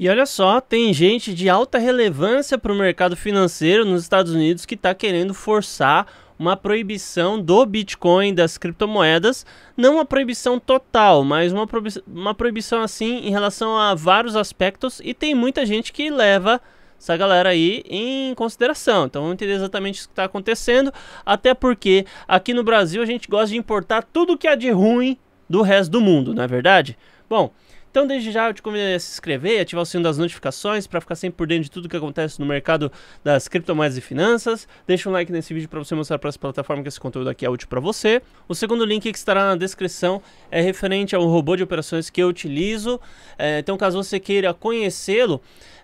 E olha só, tem gente de alta relevância para o mercado financeiro nos Estados Unidos que está querendo forçar uma proibição do Bitcoin, das criptomoedas, não uma proibição total, mas uma, proibição, uma proibição assim em relação a vários aspectos, e tem muita gente que leva essa galera aí em consideração. Então vamos entender exatamente o que está acontecendo, até porque aqui no Brasil a gente gosta de importar tudo que há é de ruim do resto do mundo, não é verdade? Bom, então, desde já, eu te convido a se inscrever e ativar o sino das notificações para ficar sempre por dentro de tudo que acontece no mercado das criptomoedas e finanças. Deixa um like nesse vídeo para você mostrar para as plataformas que esse conteúdo aqui é útil para você. O segundo link que estará na descrição é referente ao robô de operações que eu utilizo. É, então, caso você queira conhecê-lo,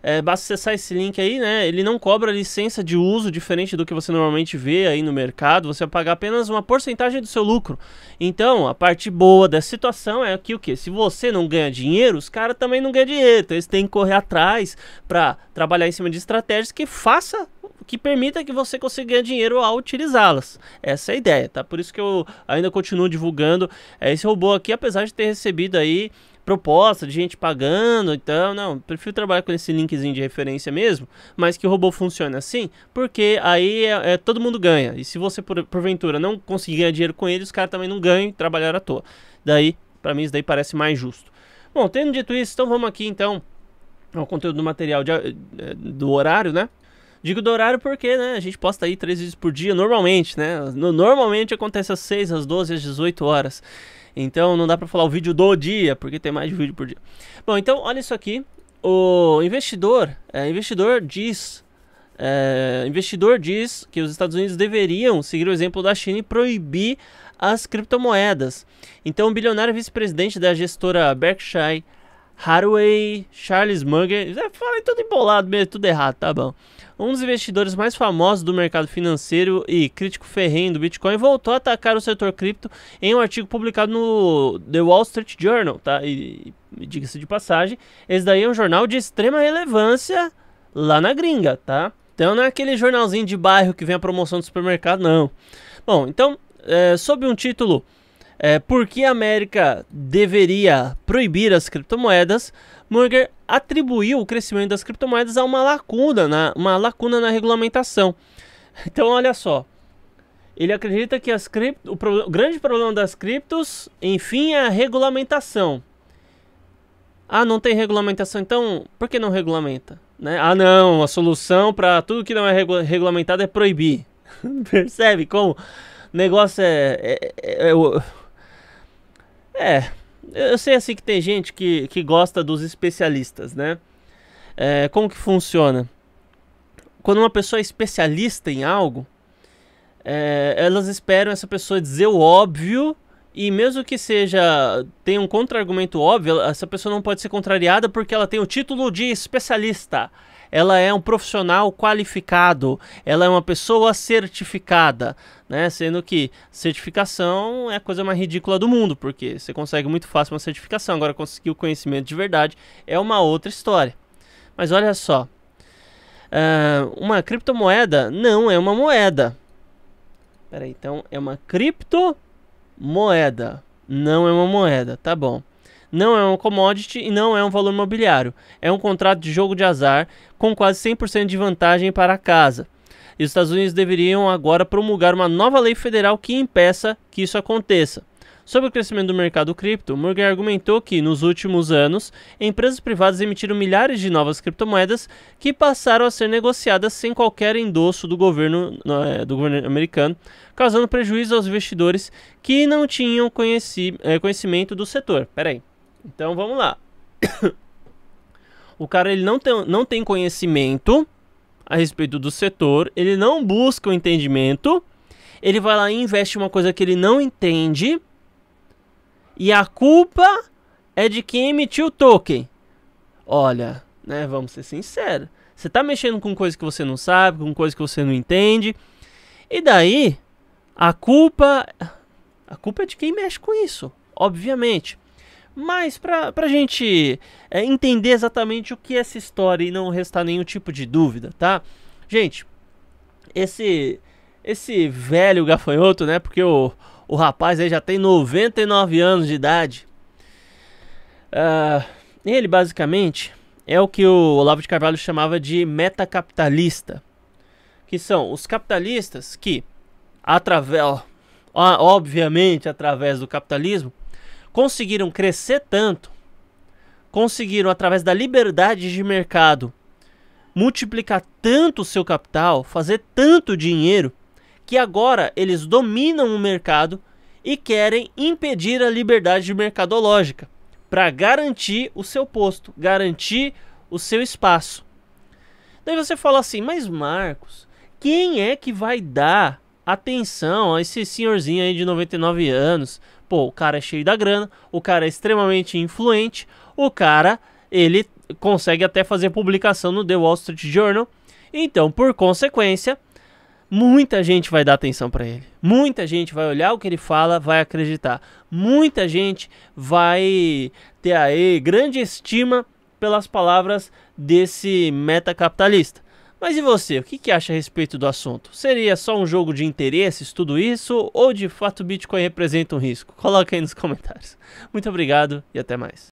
é, basta acessar esse link aí, né? Ele não cobra licença de uso, diferente do que você normalmente vê aí no mercado. Você vai pagar apenas uma porcentagem do seu lucro. Então, a parte boa da situação é que o que? Se você não ganha dinheiro, os caras também não ganham dinheiro. Então, eles têm que correr atrás para trabalhar em cima de estratégias que faça que permita que você consiga ganhar dinheiro ao utilizá-las. Essa é a ideia, tá? Por isso que eu ainda continuo divulgando é, esse robô aqui, apesar de ter recebido aí proposta de gente pagando, então não, prefiro trabalhar com esse linkzinho de referência mesmo, mas que o robô funcione assim, porque aí é, é todo mundo ganha. E se você por, porventura não conseguir ganhar dinheiro com ele, os caras também não ganham trabalhar à toa. Daí, para mim isso daí parece mais justo. Bom, tendo dito isso, então vamos aqui então ao conteúdo do material de, eh, do horário, né? Digo do horário porque, né, a gente posta aí três vezes por dia normalmente, né? Normalmente acontece às 6, às 12, às 18 horas. Então não dá para falar o vídeo do dia, porque tem mais de um vídeo por dia. Bom, então olha isso aqui. O investidor, é, investidor diz, é, investidor diz que os Estados Unidos deveriam seguir o exemplo da China e proibir as criptomoedas. Então, o bilionário vice-presidente da gestora Berkshire Hathaway, Charles Munger, é, falei tudo embolado mesmo, tudo errado, tá bom. Um dos investidores mais famosos do mercado financeiro e crítico ferrenho do Bitcoin voltou a atacar o setor cripto em um artigo publicado no The Wall Street Journal, tá? E, e diga-se de passagem, esse daí é um jornal de extrema relevância lá na gringa, tá? Então não é aquele jornalzinho de bairro que vem a promoção do supermercado, não. Bom, então, é, sob um título é, Por que a América deveria proibir as criptomoedas? Munger atribuiu o crescimento das criptomoedas a uma lacuna na, uma lacuna na regulamentação. Então, olha só. Ele acredita que as cripto, o, pro, o grande problema das criptos, enfim, é a regulamentação. Ah, não tem regulamentação, então por que não regulamenta? Né? Ah, não, a solução para tudo que não é regulamentado é proibir. Percebe como o negócio é. é, é, é, é eu sei assim que tem gente que, que gosta dos especialistas, né? É, como que funciona? Quando uma pessoa é especialista em algo, é, elas esperam essa pessoa dizer o óbvio e mesmo que seja tenha um contra-argumento óbvio, essa pessoa não pode ser contrariada porque ela tem o título de especialista ela é um profissional qualificado, ela é uma pessoa certificada, né? Sendo que certificação é a coisa mais ridícula do mundo, porque você consegue muito fácil uma certificação, agora conseguir o conhecimento de verdade é uma outra história. Mas olha só, ah, uma criptomoeda não é uma moeda. Peraí, então é uma criptomoeda, não é uma moeda, tá bom não é um commodity e não é um valor imobiliário. É um contrato de jogo de azar com quase 100% de vantagem para a casa. E os Estados Unidos deveriam agora promulgar uma nova lei federal que impeça que isso aconteça. Sobre o crescimento do mercado cripto, Morgan argumentou que, nos últimos anos, empresas privadas emitiram milhares de novas criptomoedas que passaram a ser negociadas sem qualquer endosso do governo, eh, do governo americano, causando prejuízo aos investidores que não tinham eh, conhecimento do setor. Peraí. Então vamos lá. O cara ele não tem, não tem conhecimento a respeito do setor, ele não busca o entendimento, ele vai lá e investe uma coisa que ele não entende, e a culpa é de quem emitiu o token. Olha, né, vamos ser sinceros. Você está mexendo com coisa que você não sabe, com coisa que você não entende. E daí, a culpa. A culpa é de quem mexe com isso, obviamente. Mas para a gente é, entender exatamente o que é essa história e não restar nenhum tipo de dúvida, tá? Gente, esse esse velho gafanhoto, né? Porque o, o rapaz aí já tem 99 anos de idade. Uh, ele basicamente é o que o Olavo de Carvalho chamava de metacapitalista. Que são os capitalistas que, através, obviamente através do capitalismo, conseguiram crescer tanto, conseguiram, através da liberdade de mercado, multiplicar tanto o seu capital, fazer tanto dinheiro, que agora eles dominam o mercado e querem impedir a liberdade mercadológica para garantir o seu posto, garantir o seu espaço. Daí você fala assim, mas Marcos, quem é que vai dar atenção a esse senhorzinho aí de 99 anos. Pô, o cara é cheio da grana, o cara é extremamente influente, o cara, ele consegue até fazer publicação no The Wall Street Journal. Então, por consequência, muita gente vai dar atenção para ele. Muita gente vai olhar o que ele fala, vai acreditar. Muita gente vai ter aí grande estima pelas palavras desse metacapitalista. Mas e você, o que, que acha a respeito do assunto? Seria só um jogo de interesses, tudo isso, ou de fato o Bitcoin representa um risco? Coloca aí nos comentários. Muito obrigado e até mais.